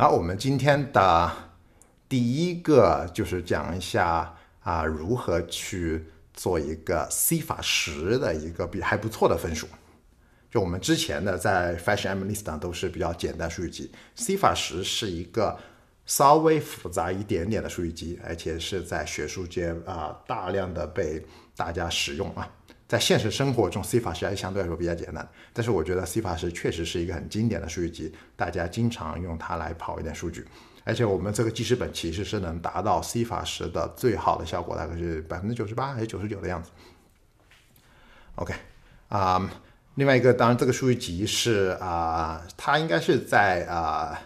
好，我们今天的第一个就是讲一下啊，如何去做一个 c 法十的一个比还不错的分数。就我们之前的在 Fashion MNIST 上都是比较简单数据集 c 法十是一个稍微复杂一点点的数据集，而且是在学术界啊大量的被大家使用啊。在现实生活中 c 法师还是相对来说比较简单，但是我觉得 c 法师确实是一个很经典的数据集，大家经常用它来跑一点数据。而且我们这个记事本其实是能达到 c 法师的最好的效果，大概是百分之九十八还是九十九的样子。OK，啊，另外一个，当然这个数据集是啊，它应该是在啊，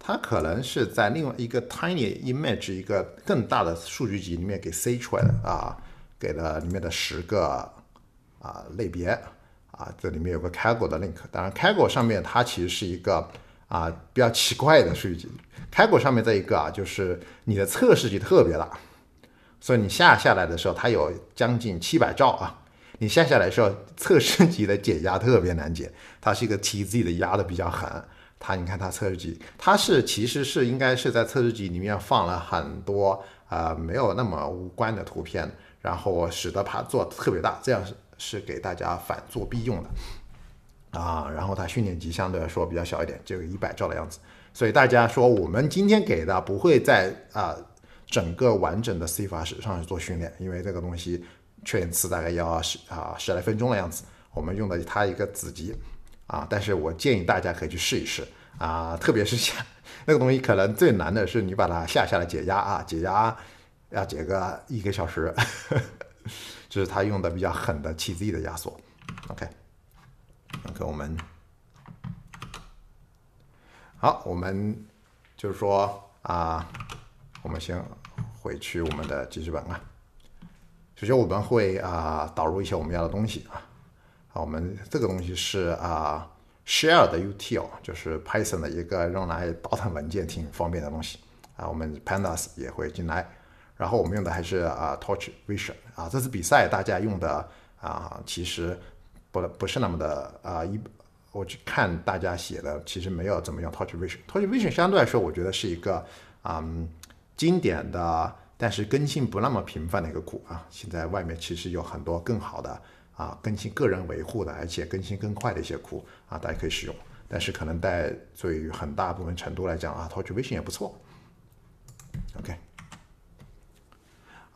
它可能是在另外一个 Tiny Image 一个更大的数据集里面给 C 出来的啊。给了里面的十个啊类别啊，这里面有个 Kaggle 的 link，当然 Kaggle 上面它其实是一个啊比较奇怪的数据集，Kaggle 上面这一个啊就是你的测试集特别大，所以你下下来的时候它有将近七百兆啊，你下下来时候测试集的解压特别难解，它是一个 T Z 的压的比较狠，它你看它测试集它是其实是应该是在测试集里面放了很多啊没有那么无关的图片。然后使得它做特别大，这样是是给大家反作弊用的，啊，然后它训练集相对来说比较小一点，就一百兆的样子。所以大家说我们今天给的不会在啊整个完整的 c 法史上去做训练，因为这个东西认次大概要十啊十来分钟的样子。我们用的它一个子集，啊，但是我建议大家可以去试一试，啊，特别是下 那个东西可能最难的是你把它下下来解压啊解压。要解个一个小时，就是他用的比较狠的 TZ 的压缩 o k 那给我们好，我们就是说啊，我们先回去我们的记事本啊。首先我们会啊导入一些我们要的东西啊，啊，我们这个东西是啊 shared util，就是 Python 的一个用来导腾文件挺方便的东西啊，我们 Pandas 也会进来。然后我们用的还是啊，torch vision 啊，这次比赛大家用的啊，其实不不是那么的啊一，我去看大家写的，其实没有怎么用 torch vision。torch vision 相对来说，我觉得是一个嗯经典的，但是更新不那么频繁的一个库啊。现在外面其实有很多更好的啊，更新、个人维护的，而且更新更快的一些库啊，大家可以使用。但是可能在对于很大部分程度来讲啊，torch vision 也不错。OK。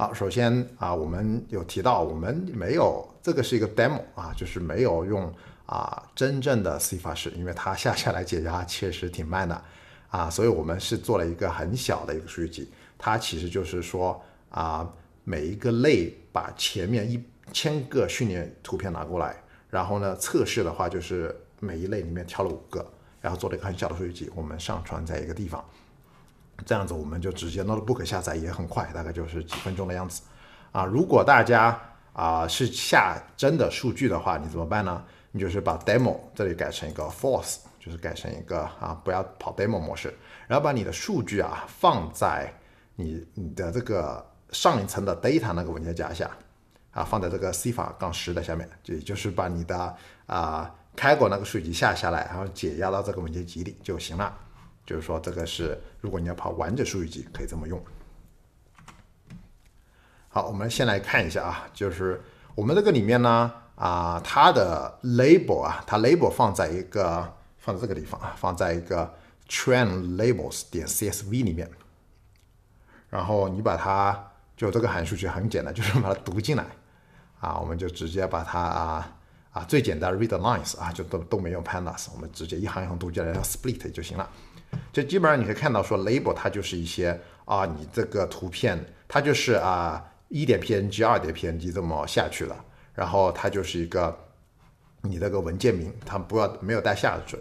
好，首先啊，我们有提到，我们没有这个是一个 demo 啊，就是没有用啊真正的 C 法式，因为它下下来解压确实挺慢的啊，所以我们是做了一个很小的一个数据集，它其实就是说啊，每一个类把前面一千个训练图片拿过来，然后呢测试的话就是每一类里面挑了五个，然后做了一个很小的数据集，我们上传在一个地方。这样子我们就直接 notebook 下载也很快，大概就是几分钟的样子。啊，如果大家啊是下真的数据的话，你怎么办呢？你就是把 demo 这里改成一个 false，就是改成一个啊不要跑 demo 模式，然后把你的数据啊放在你你的这个上一层的 data 那个文件夹下，啊放在这个 c 法 f a 1 0的下面，也就是把你的啊开过那个数据下下来，然后解压到这个文件夹里就行了。就是说，这个是如果你要跑完整数据集，可以这么用。好，我们先来看一下啊，就是我们这个里面呢，啊，它的 label 啊，它 label 放在一个放在这个地方啊，放在一个 train labels 点 csv 里面。然后你把它就这个函数就很简单，就是把它读进来啊，我们就直接把它啊啊最简单 read lines 啊，就都都没用 pandas，我们直接一行一行读进来，然后 split 就行了。就基本上你可以看到，说 label 它就是一些啊，你这个图片它就是啊，一点 png 二点 png 这么下去了，然后它就是一个你这个文件名，它不要没有带下嘴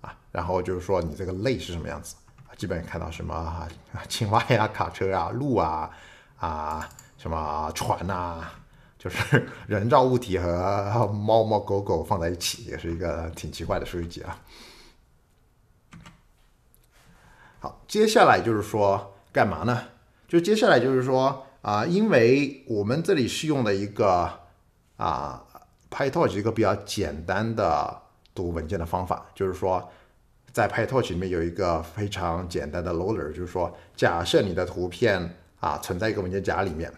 啊，然后就是说你这个类是什么样子啊，基本上看到什么青蛙呀、卡车啊、鹿啊啊什么船啊，就是 人造物体和猫猫狗狗放在一起，也是一个挺奇怪的数据集啊。好，接下来就是说干嘛呢？就接下来就是说啊，因为我们这里是用的一个啊，PyTorch 一个比较简单的读文件的方法，就是说在 PyTorch 里面有一个非常简单的 loader，就是说假设你的图片啊存在一个文件夹里面，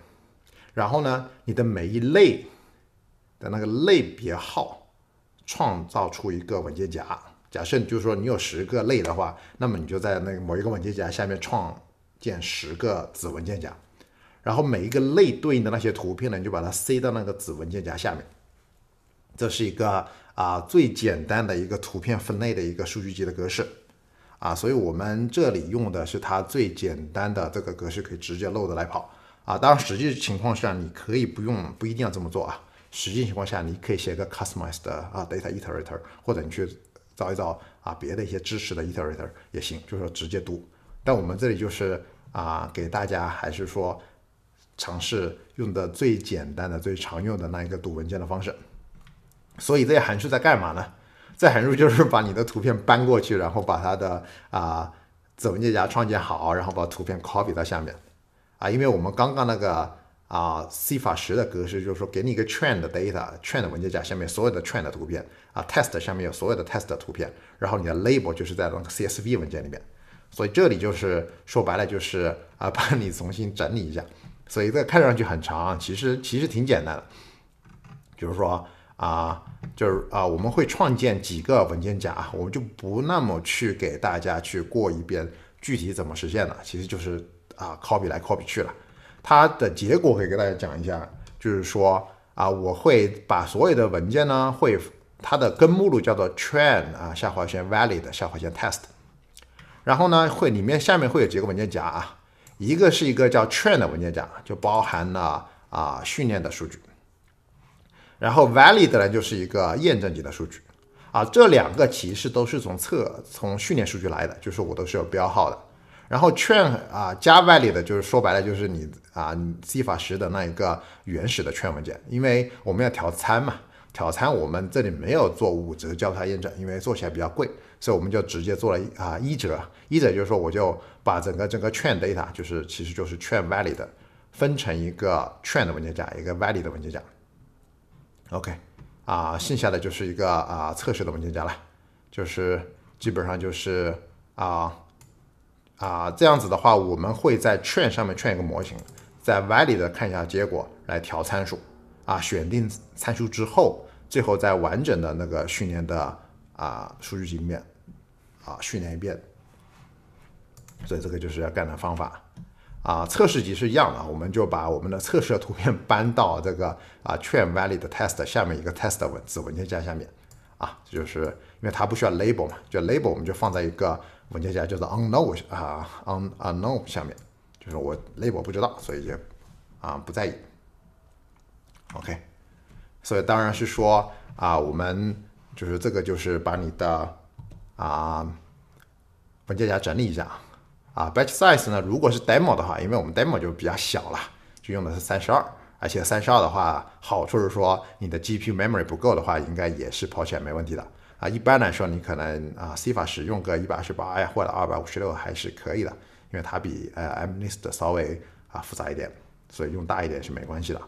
然后呢，你的每一类的那个类别号创造出一个文件夹。假设就是说你有十个类的话，那么你就在那个某一个文件夹下面创建十个子文件夹，然后每一个类对应的那些图片呢，你就把它塞到那个子文件夹下面。这是一个啊最简单的一个图片分类的一个数据集的格式啊，所以我们这里用的是它最简单的这个格式，可以直接 load 来跑啊。当然实际情况下你可以不用，不一定要这么做啊。实际情况下你可以写个 customized 啊 data iterator，或者你去。找一找啊，别的一些支持的 iterator 也行，就是说直接读。但我们这里就是啊，给大家还是说尝试用的最简单的、最常用的那一个读文件的方式。所以这些函数在干嘛呢？这函数就是把你的图片搬过去，然后把它的啊子文件夹创建好，然后把图片 copy 到下面啊。因为我们刚刚那个。啊 c 法十的格式就是说，给你一个 train 的 data，train 的文件夹下面所有的 train 的图片，啊，test 下面有所有的 test 的图片，然后你的 label 就是在那个 CSV 文件里面。所以这里就是说白了就是啊，帮你重新整理一下。所以这看上去很长，其实其实挺简单的。就是说啊，就是啊，我们会创建几个文件夹，我们就不那么去给大家去过一遍具体怎么实现的，其实就是啊，copy 来 copy 去了。它的结果可以给大家讲一下，就是说啊，我会把所有的文件呢，会它的根目录叫做 train 啊，下划线 valid，下划线 test，然后呢会里面下面会有几个文件夹啊，一个是一个叫 train 的文件夹，就包含了啊训练的数据，然后 valid 呢就是一个验证级的数据啊，这两个其实都是从测从训练数据来的，就是我都是有标号的。然后券啊加 valid 的就是说白了就是你啊你 z 法十的那一个原始的券文件，因为我们要调参嘛，调参我们这里没有做五折交叉验证，因为做起来比较贵，所以我们就直接做了啊一折，一折就是说我就把整个整个券 data 就是其实就是券 valid 分成一个券的文件夹，一个 valid 的文件夹。OK 啊，剩下的就是一个啊测试的文件夹了，就是基本上就是啊。啊，这样子的话，我们会在券上面券一个模型，在 val 里的看一下结果，来调参数。啊，选定参数之后，最后在完整的那个训练的啊数据集里面啊训练一遍。所以这个就是要干的方法。啊，测试集是一样的，我们就把我们的测试图片 搬到这个啊券 valid test 下面一个 test 文字文件夹下面。啊，这就是因为它不需要 label 嘛，就 label 我们就放在一个。文件夹叫做 unknown 啊，un unknown 下面就是我 label 不知道，所以就啊不在意。OK，所以当然是说啊，我们就是这个就是把你的啊文件夹整理一下啊。Batch size 呢，如果是 demo 的话，因为我们 demo 就比较小了，就用的是三十二，而且三十二的话，好处是说你的 GPU memory 不够的话，应该也是跑起来没问题的。啊，一般来说，你可能啊，C 法使用个一百二十八呀，或者二百五十六还是可以的，因为它比呃 Mnist 稍微啊复杂一点，所以用大一点是没关系的。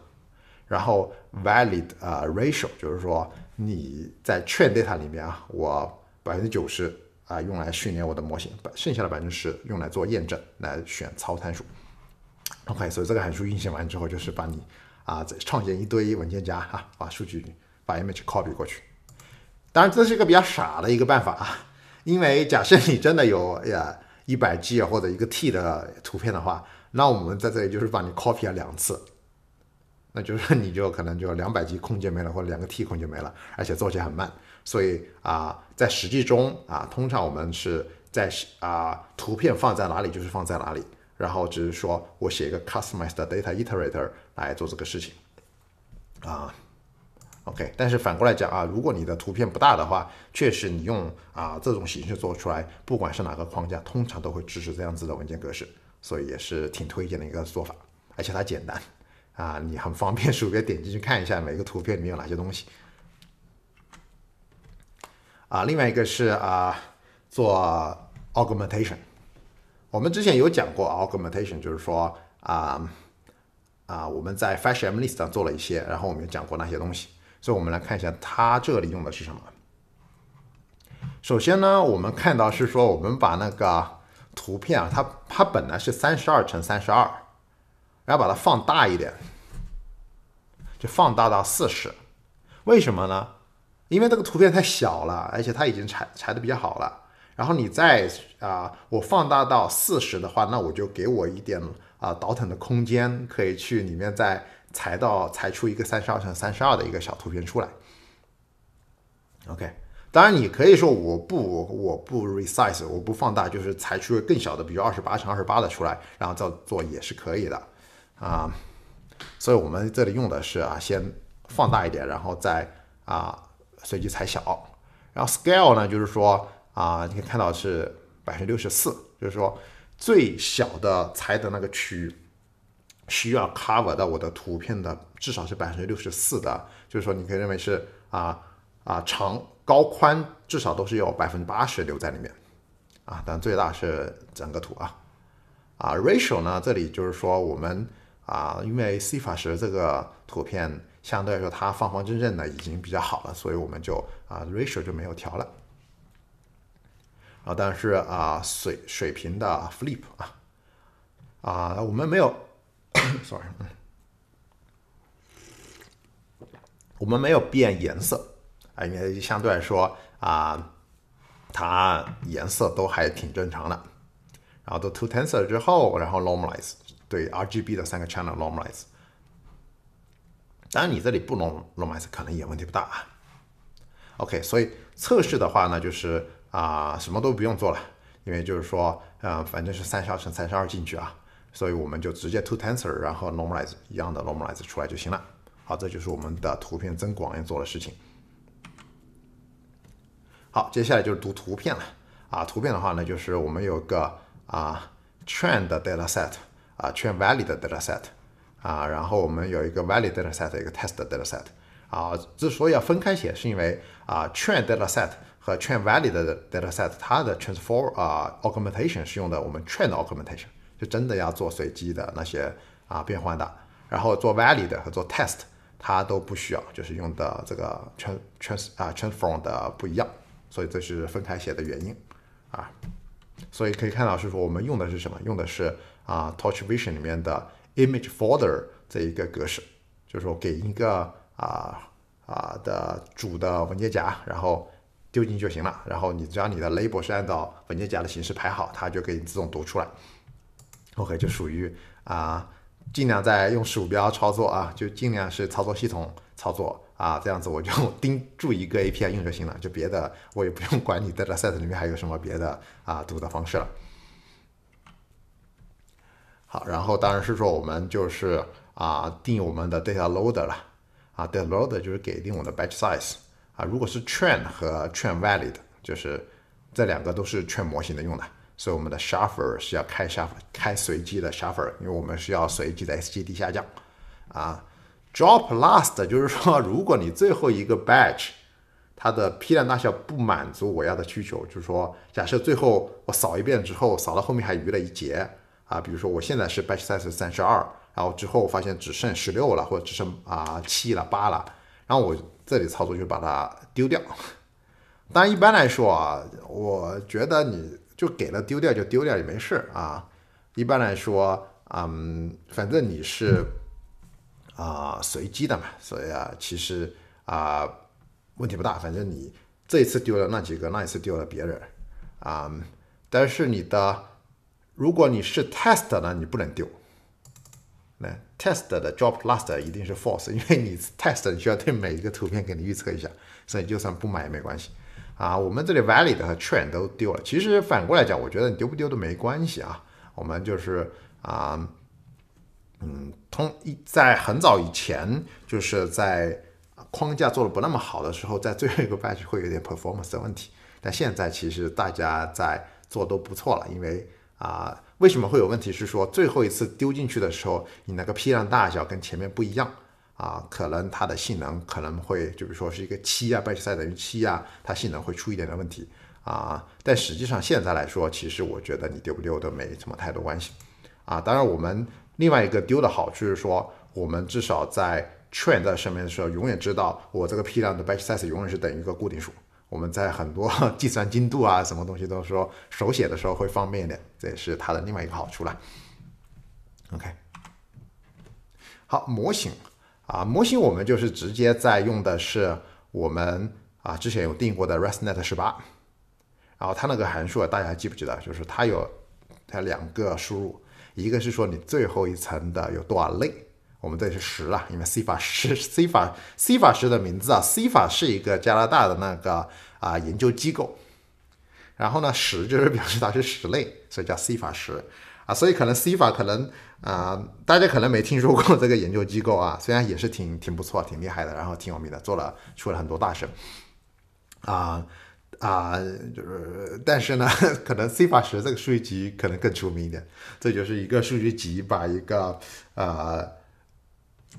然后 valid 呃 ratio 就是说你在 train data 里面啊，我百分之九十啊用来训练我的模型，把剩下的百分之十用来做验证，来选超参数。OK，所以这个函数运行完之后，就是把你啊创建一堆文件夹哈，把数据把 image copy 过去。当然，这是一个比较傻的一个办法，啊，因为假设你真的有呀一百 G 或者一个 T 的图片的话，那我们在这里就是把你 copy 了两次，那就是你就可能就两百 G 空间没了，或者两个 T 空间没了，而且做起来很慢。所以啊，在实际中啊，通常我们是在啊图片放在哪里就是放在哪里，然后只是说我写一个 customized data iterator 来做这个事情啊。OK，但是反过来讲啊，如果你的图片不大的话，确实你用啊这种形式做出来，不管是哪个框架，通常都会支持这样子的文件格式，所以也是挺推荐的一个做法，而且它简单啊，你很方便，鼠 标点进去看一下每个图片里面有哪些东西啊。另外一个是啊做 augmentation，我们之前有讲过 augmentation，就是说啊啊我们在 Fashion l i s t 上做了一些，然后我们也讲过那些东西。所以我们来看一下，它这里用的是什么？首先呢，我们看到是说，我们把那个图片啊，它它本来是三十二乘三十二，然后把它放大一点，就放大到四十。为什么呢？因为这个图片太小了，而且它已经裁裁的比较好了。然后你再啊，我放大到四十的话，那我就给我一点啊倒腾的空间，可以去里面再。裁到裁出一个三十二乘三十二的一个小图片出来。OK，当然你可以说我不我不 resize，我不放大，就是裁出更小的，比如二十八乘二十八的出来，然后再做也是可以的啊。所以我们这里用的是啊，先放大一点，然后再啊随机裁小，然后 scale 呢就是说啊，你可以看到是百分之六十四，就是说最小的裁的那个区域。需要 cover 到我的图片的至少是百分之六十四的，就是说你可以认为是啊啊长高宽至少都是有百分之八十留在里面啊，但最大是整个图啊啊 ratio 呢？这里就是说我们啊，因为 CFA 时这个图片相对来说它方方正正的已经比较好了，所以我们就啊 ratio 就没有调了啊，但是啊水水平的 flip 啊啊我们没有。Sorry，我们没有变颜色，啊，因为相对来说啊，它颜色都还挺正常的。然后都 to tensor 之后，然后 normalize，对 RGB 的三个 channel normalize。当然你这里不 normalize 可能也问题不大啊。OK，所以测试的话呢，就是啊，什么都不用做了，因为就是说，嗯，反正是三十二乘三十二进去啊。所以我们就直接 to tensor，然后 normalize 一样的 normalize 出来就行了。好，这就是我们的图片增广要做的事情。好，接下来就是读图片了啊。图片的话呢，就是我们有个啊 train 的 dataset 啊，train v a l e y 的 dataset 啊，然后我们有一个 v a l e y dataset，一个 test dataset 啊。之所以要分开写，是因为啊 train dataset 和 train v a l e y 的 dataset 它的 transform 啊 augmentation 是用的我们 train 的 augmentation。就真的要做随机的那些啊变换的，然后做 valid 和做 test，它都不需要，就是用的这个 tran s tran s 啊 transform 的不一样，所以这是分开写的原因啊。所以可以看到是说我们用的是什么？用的是啊 torchvision 里面的 image folder 这一个格式，就是说给一个啊啊的主的文件夹，然后丢进就行了。然后你只要你的 label 是按照文件夹的形式排好，它就可以自动读出来。OK，就属于啊，尽量在用鼠标操作啊，就尽量是操作系统操作啊，这样子我就 盯住一个 A P I 用就行了，就别的我也不用管你在这 set 里面还有什么别的啊读的方式了。好，然后当然是说我们就是啊定我们的 data loader 了，啊 data loader 就是给定我们的 batch size，啊如果是 train 和 train valid，就是这两个都是 train 模型的用的。所以我们的 s h u f f l e 是要开 shuff l e 开随机的 s h u f f l e 因为我们是要随机的 SGD 下降啊。drop last 就是说，如果你最后一个 batch 它的批量大小不满足我要的需求，就是说，假设最后我扫一遍之后，扫到后面还余了一节啊，比如说我现在是 batch size 三十二，然后之后发现只剩十六了，或者只剩啊七了、八了，然后我这里操作就把它丢掉。但一般来说啊，我觉得你。就给了丢掉就丢掉也没事啊，一般来说，嗯，反正你是啊随机的嘛，所以啊其实啊问题不大，反正你这一次丢了那几个，那一次丢了别人啊，但是你的如果你是 test 呢，你不能丢，那 test 的 drop last 一定是 false，因为你 test 你需要对每一个图片给你预测一下，所以就算不买也没关系。啊，我们这里 valid 和 train 都丢了。其实反过来讲，我觉得你丢不丢都没关系啊。我们就是啊，嗯，通一在很早以前，就是在框架做的不那么好的时候，在最后一个 batch 会有点 performance 的问题。但现在其实大家在做都不错了，因为啊，为什么会有问题？是说最后一次丢进去的时候，你那个批量大小跟前面不一样。啊，可能它的性能可能会，就比如说是一个七啊，batch size 等于七啊，它性能会出一点的问题啊。但实际上现在来说，其实我觉得你丢不丢都没什么太多关系啊。当然，我们另外一个丢的好处是说，我们至少在 train 在上面的时候，永远知道我这个批量的 batch size 永远是等于一个固定数。我们在很多 计算精度啊，什么东西都说手写的时候会方便一点，这也是它的另外一个好处了。OK，好，模型。啊，模型我们就是直接在用的是我们啊之前有定过的 ResNet 十八，然后它那个函数大家还记不记得？就是它有它两个输入，一个是说你最后一层的有多少类，我们这里是十了，因为 c 法 f 十 c 法 c 法师十的名字啊 c 法是一个加拿大的那个啊研究机构，然后呢十就是表示它是十类，所以叫 c 法十。啊，所以可能 CFA 可能啊，大家可能没听说过这个研究机构啊，虽然也是挺挺不错、挺厉害的，然后挺有名的，做了出了很多大事。啊啊，就是但是呢，可能 CFA 十这个数据集可能更出名一点。这就是一个数据集把一个呃，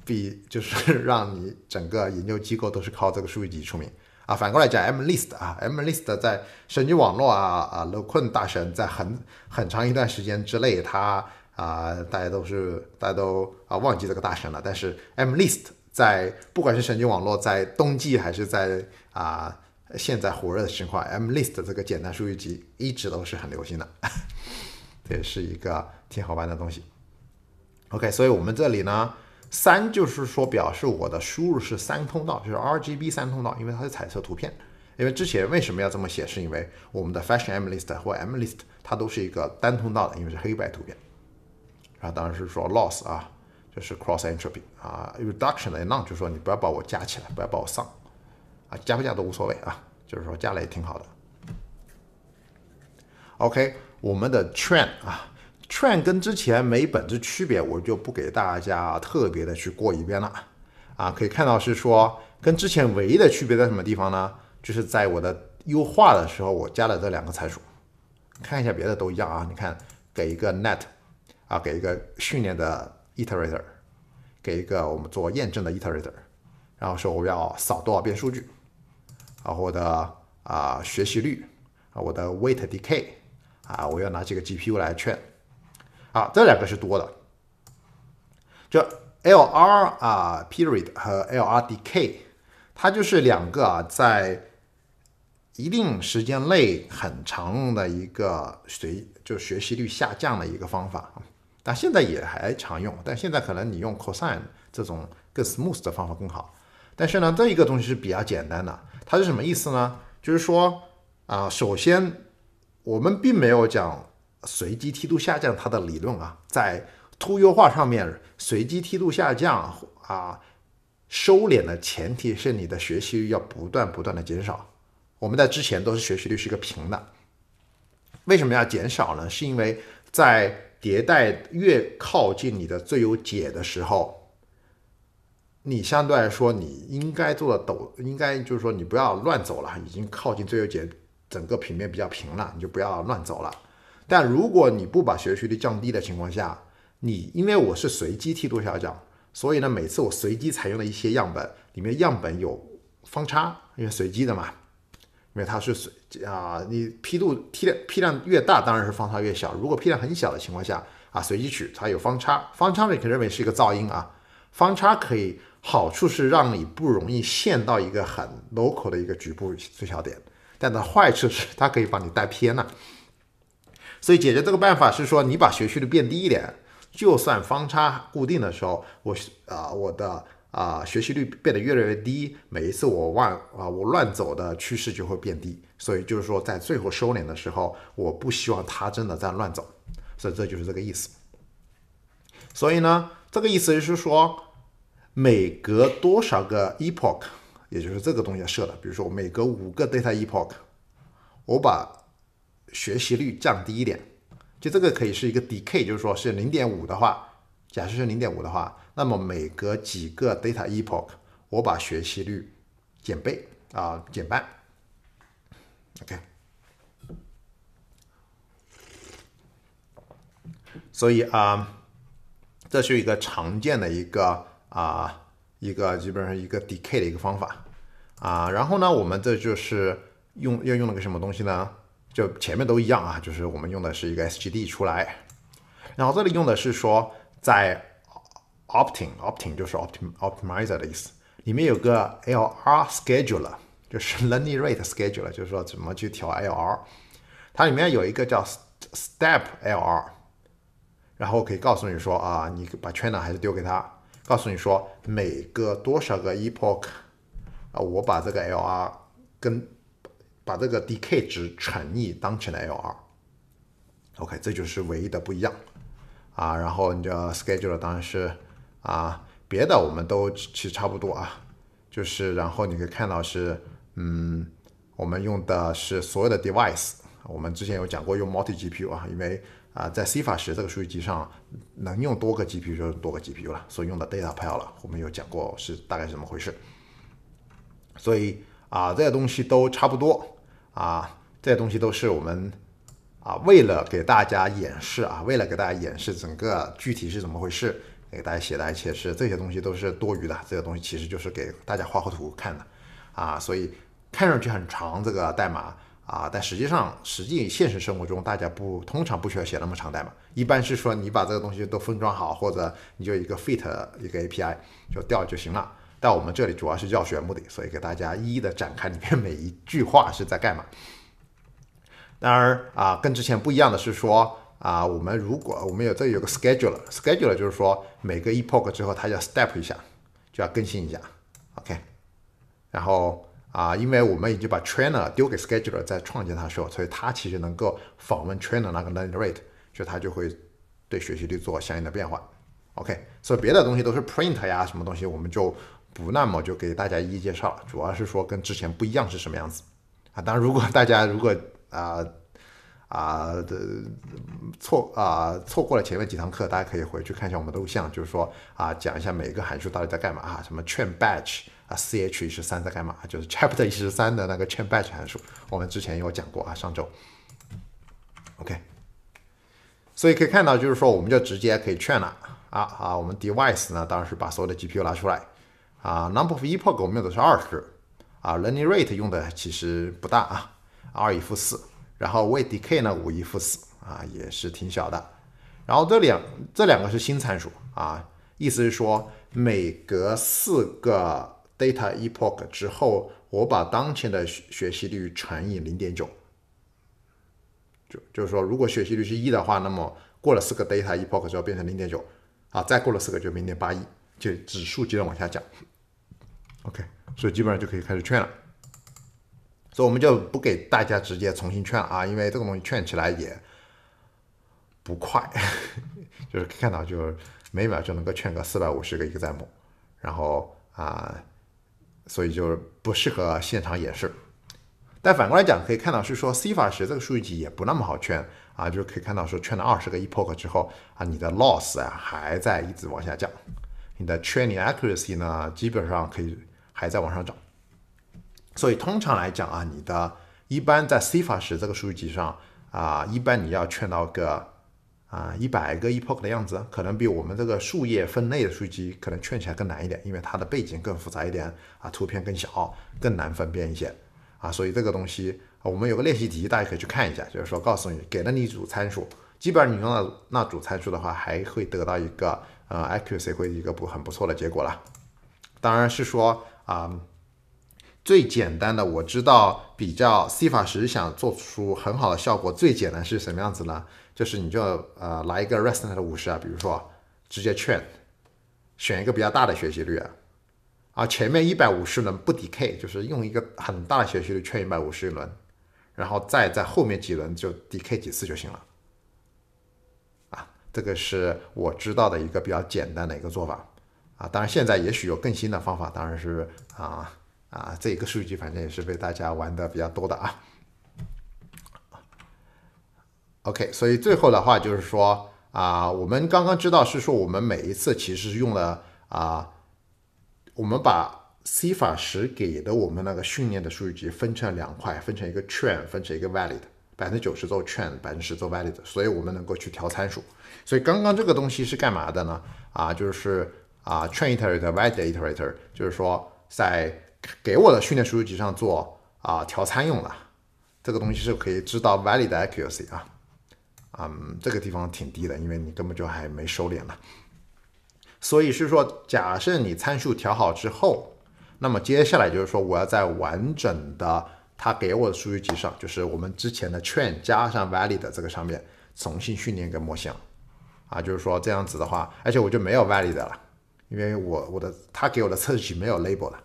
比就是让你整个研究机构都是靠这个数据集出名。啊，反过来讲，M list 啊，M list 在神经网络啊啊乐困大神在很很长一段时间之内，他啊，大家都是，大家都啊忘记这个大神了。但是 M list 在不管是神经网络在冬季还是在啊现在火热的情况，M list 这个简单数据集一直都是很流行的，这也是一个挺好玩的东西。OK，所以我们这里呢。三就是说表示我的输入是三通道，就是 RGB 三通道，因为它是彩色图片。因为之前为什么要这么写，是因为我们的 f a s h i o n m l i s t 或 m l i s t 它都是一个单通道的，因为是黑白图片。然后当然是说 loss 啊，就是 cross entropy 啊，reduction 的 none 就是说你不要把我加起来，不要把我上啊，加不加都无所谓啊，就是说加了也挺好的。OK，我们的 train 啊。券跟之前没本质区别，我就不给大家特别的去过一遍了啊。可以看到是说跟之前唯一的区别在什么地方呢？就是在我的优化的时候，我加了这两个参数。看一下别的都一样啊。你看，给一个 net 啊，给一个训练的 iterator，给一个我们做验证的 iterator，然后说我要扫多少遍数据，啊，我的啊学习率啊，我的 weight decay 啊，我要拿这个 GPU 来 train。啊，这两个是多的，这 L R 啊，period 和 L R decay，它就是两个啊，在一定时间内很常用的一个随就学习率下降的一个方法，但现在也还常用，但现在可能你用 cosine 这种更 smooth 的方法更好。但是呢，这一个东西是比较简单的，它是什么意思呢？就是说啊，首先我们并没有讲。随机梯度下降它的理论啊，在凸优化上面，随机梯度下降啊，收敛的前提是你的学习率要不断不断的减少。我们在之前都是学习率是一个平的，为什么要减少呢？是因为在迭代越靠近你的最优解的时候，你相对来说你应该做的抖，应该就是说你不要乱走了，已经靠近最优解，整个平面比较平了，你就不要乱走了。但如果你不把学习率降低的情况下，你因为我是随机梯度下降，所以呢，每次我随机采用的一些样本，里面样本有方差，因为随机的嘛，因为它是随啊，你批度批量批量越大，当然是方差越小。如果批量很小的情况下啊，随机取它有方差，方差你可以认为是一个噪音啊。方差可以好处是让你不容易陷到一个很 local 的一个局部最小点，但的坏处是它可以把你带偏了。所以解决这个办法是说，你把学习率变低一点，就算方差固定的时候，我啊我的啊学习率变得越来越低，每一次我乱啊我乱走的趋势就会变低。所以就是说，在最后收敛的时候，我不希望它真的在乱走。所以这就是这个意思。所以呢，这个意思就是说，每隔多少个 epoch，也就是这个东西设的，比如说我每隔五个 data epoch，我把。学习率降低一点，就这个可以是一个 decay，就是说是零点五的话，假设是零点五的话，那么每隔几个 data epoch，我把学习率减倍啊，减半。OK，所以啊，这是一个常见的一个啊一个基本上一个 decay 的一个方法啊，然后呢，我们这就是用要用了个什么东西呢？就前面都一样啊，就是我们用的是一个 SGD 出来，然后这里用的是说在 opting，opting 就是 opt optimizer 的意思，里面有个 LR scheduler，就是 learning rate scheduler，就是说怎么去调 LR，它里面有一个叫 step LR，然后可以告诉你说啊，你把 t r a i n e n 还是丢给他，告诉你说每隔多少个 epoch 啊，我把这个 LR 跟把这个 D K 值乘以当前的 L R，OK，这就是唯一的不一样啊。然后你的 schedule 当然是啊，别的我们都其实差不多啊。就是然后你可以看到是，嗯，我们用的是所有的 device，我们之前有讲过用 multi GPU 啊，因为啊在 c f a 10这个数据集上能用多个 GPU 就多个 GPU 了，所用的 data p i l e 了。我们有讲过是大概是怎么回事。所以啊，这些东西都差不多。啊，这些东西都是我们啊，为了给大家演示啊，为了给大家演示整个具体是怎么回事，给大家写。的，而且是这些东西都是多余的，这个东西其实就是给大家画个图看的啊。所以看上去很长，这个代码啊，但实际上实际现实生活中大家不通常不需要写那么长代码，一般是说你把这个东西都封装好，或者你就一个 fit 一个 API 就调就行了。但我们这里主要是教学目的，所以给大家一一的展开里面每一句话是在干嘛。当然啊，跟之前不一样的是说啊，我们如果我们有这有个 scheduler，scheduler 就是说每个 epoch 之后它要 step 一下，就要更新一下。OK，然后啊，因为我们已经把 trainer 丢给 scheduler 在创建它的时候，所以它其实能够访问 trainer 那个 learning rate，所以它就会对学习率做相应的变化。OK，所以别的东西都是 print 呀，什么东西我们就。不，那么就给大家一一介绍，主要是说跟之前不一样是什么样子啊。当然，如果大家如果啊啊的错啊错过了前面几堂课，大家可以回去看一下我们的录像，就是说啊讲一下每个函数到底在干嘛啊。什么 chain batch 啊，CH 是三在干嘛？就是 Chapter 一十三的那个 chain batch 函数，我们之前有讲过啊。上周，OK，所以可以看到，就是说我们就直接可以 chain 了啊啊。我们 device 呢，当时把所有的 GPU 拿出来。啊，number of epoch 我们用的是二十，啊，learning rate 用的其实不大啊，二一负四，然后 weight decay 呢五一负四，啊，也是挺小的。然后这两这两个是新参数啊，意思是说每隔四个 data epoch 之后，我把当前的学学习率乘以零点九，就就是说如果学习率是一的话，那么过了四个 data epoch 之后变成零点九，啊，再过了四个就零点八一，就指数接着往下讲，OK，所以基本上就可以开始劝了，所以我们就不给大家直接重新劝了啊，因为这个东西劝起来也不快，就是看到就是每秒就能够劝个四百五十个一个赞目，然后啊，所以就不适合现场演示。但反过来讲，可以看到是说 c 法 f a 十这个数据集也不那么好劝啊，就是可以看到说劝了二十个 epoch 之后啊，你的 loss 啊还在一直往下降，你的 training accuracy 呢基本上可以。还在往上涨，所以通常来讲啊，你的一般在 c 法 f a 这个数据集上啊，一般你要劝到个啊一百个 epoch 的样子，可能比我们这个树叶分类的数据集可能劝起来更难一点，因为它的背景更复杂一点啊，图片更小，更难分辨一些啊。所以这个东西我们有个练习题，大家可以去看一下，就是说告诉你给了你一组参数，基本上你用了那组参数的话，还会得到一个呃 accuracy 会一个不很不错的结果了。当然是说。啊，最简单的我知道，比较 CF 时想做出很好的效果，最简单是什么样子呢？就是你就呃来一个 r e s t n e t 五十啊，比如说直接劝，选一个比较大的学习率啊，啊前面一百五十轮不 DK，就是用一个很大的学习率劝一百五十轮，然后再在后面几轮就 DK 几次就行了。啊，这个是我知道的一个比较简单的一个做法。啊，当然现在也许有更新的方法，当然是啊啊，这一个数据反正也是被大家玩的比较多的啊。OK，所以最后的话就是说啊，我们刚刚知道是说我们每一次其实是用了啊，我们把 C 法十给的我们那个训练的数据集分成两块，分成一个 train，分成一个 valid，百分之九十做 train，百分之十做 valid，所以我们能够去调参数。所以刚刚这个东西是干嘛的呢？啊，就是。啊，train iterator、valid iterator，就是说在给我的训练数据集上做啊调参用了，这个东西是可以知道 valid 的 accuracy 啊，嗯，这个地方挺低的，因为你根本就还没收敛呢。所以是说，假设你参数调好之后，那么接下来就是说我要在完整的他给我的数据集上，就是我们之前的 train 加上 valid 的这个上面重新训练一个模型，啊，就是说这样子的话，而且我就没有 valid 了。因为我我的他给我的测试集没有 label 的，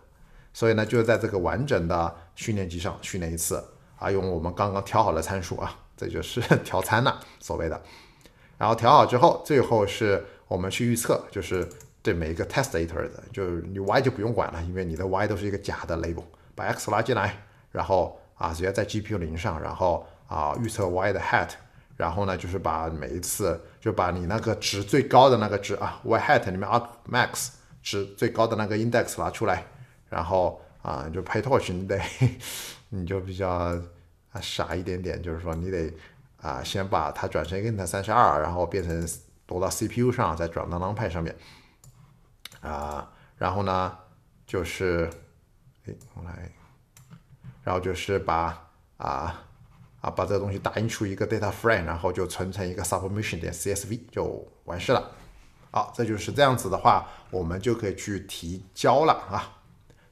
所以呢，就是在这个完整的训练集上训练一次啊，用我们刚刚调好的参数啊，这就是调参了，所谓的。然后调好之后，最后是我们去预测，就是对每一个 test a t o r 的，就你 y 就不用管了，因为你的 y 都是一个假的 label，把 x 拉进来，然后啊，直接在 GPU 零上，然后啊，预测 y 的 hat。然后呢，就是把每一次就把你那个值最高的那个值啊，y_head 里面 argmax 值最高的那个 index 拿出来，然后啊，就 pytorch 你得你就比较傻一点点，就是说你得啊，先把它转成 int 三十二，然后变成挪到 CPU 上，再转到 n p y 上面啊，然后呢，就是诶，我来，然后就是把啊。啊，把这个东西打印出一个 data frame，然后就存成一个 submission 点 csv 就完事了。好，这就是这样子的话，我们就可以去提交了啊。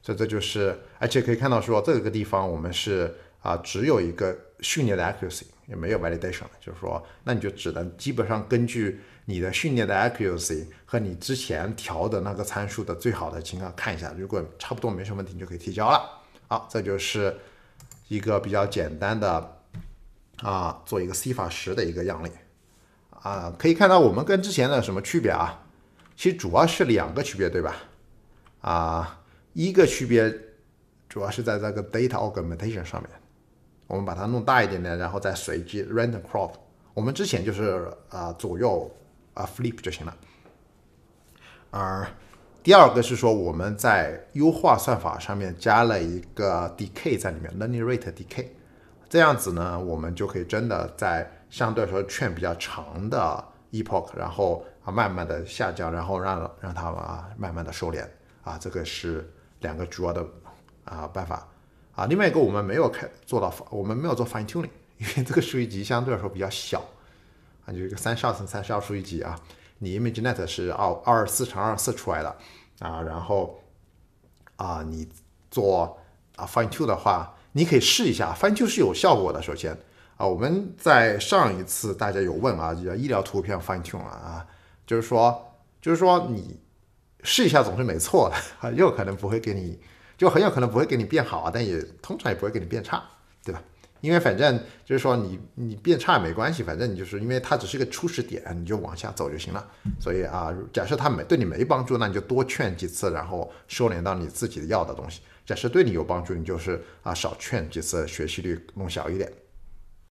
所以这就是，而且可以看到说这个地方我们是啊只有一个训练的 accuracy，也没有 validation，就是说那你就只能基本上根据你的训练的 accuracy 和你之前调的那个参数的最好的情况看一下，如果差不多没什么问题，你就可以提交了。好，这就是一个比较简单的。啊，做一个 c 法 f a 十的一个样例，啊，可以看到我们跟之前的什么区别啊？其实主要是两个区别，对吧？啊，一个区别主要是在这个 data augmentation 上面，我们把它弄大一点点，然后再随机 random crop。我们之前就是啊左右啊 flip 就行了。而第二个是说我们在优化算法上面加了一个 decay 在里面，learning rate decay。这样子呢，我们就可以真的在相对来说券比较长的 epoch，然后啊慢慢的下降，然后让让他们啊慢慢的收敛啊，这个是两个主要的啊办法啊。另外一个我们没有开做到我们没有做 fine tuning，因为这个数据集相对来说比较小啊，就是一个三十二乘三十二数据集啊。你 image net 是二二四乘二四出来的啊，然后啊你做啊 fine tune 的话。你可以试一下，翻旧是有效果的。首先啊，我们在上一次大家有问啊，叫医疗图片翻旧 e 啊，就是说，就是说你试一下总是没错的，很 有可能不会给你，就很有可能不会给你变好，啊，但也通常也不会给你变差，对吧？因为反正就是说你你变差没关系，反正你就是因为它只是一个初始点，你就往下走就行了。所以啊，假设它没对你没帮助，那你就多劝几次，然后收敛到你自己要的东西。假是对你有帮助，你就是啊少劝几次，学习率弄小一点。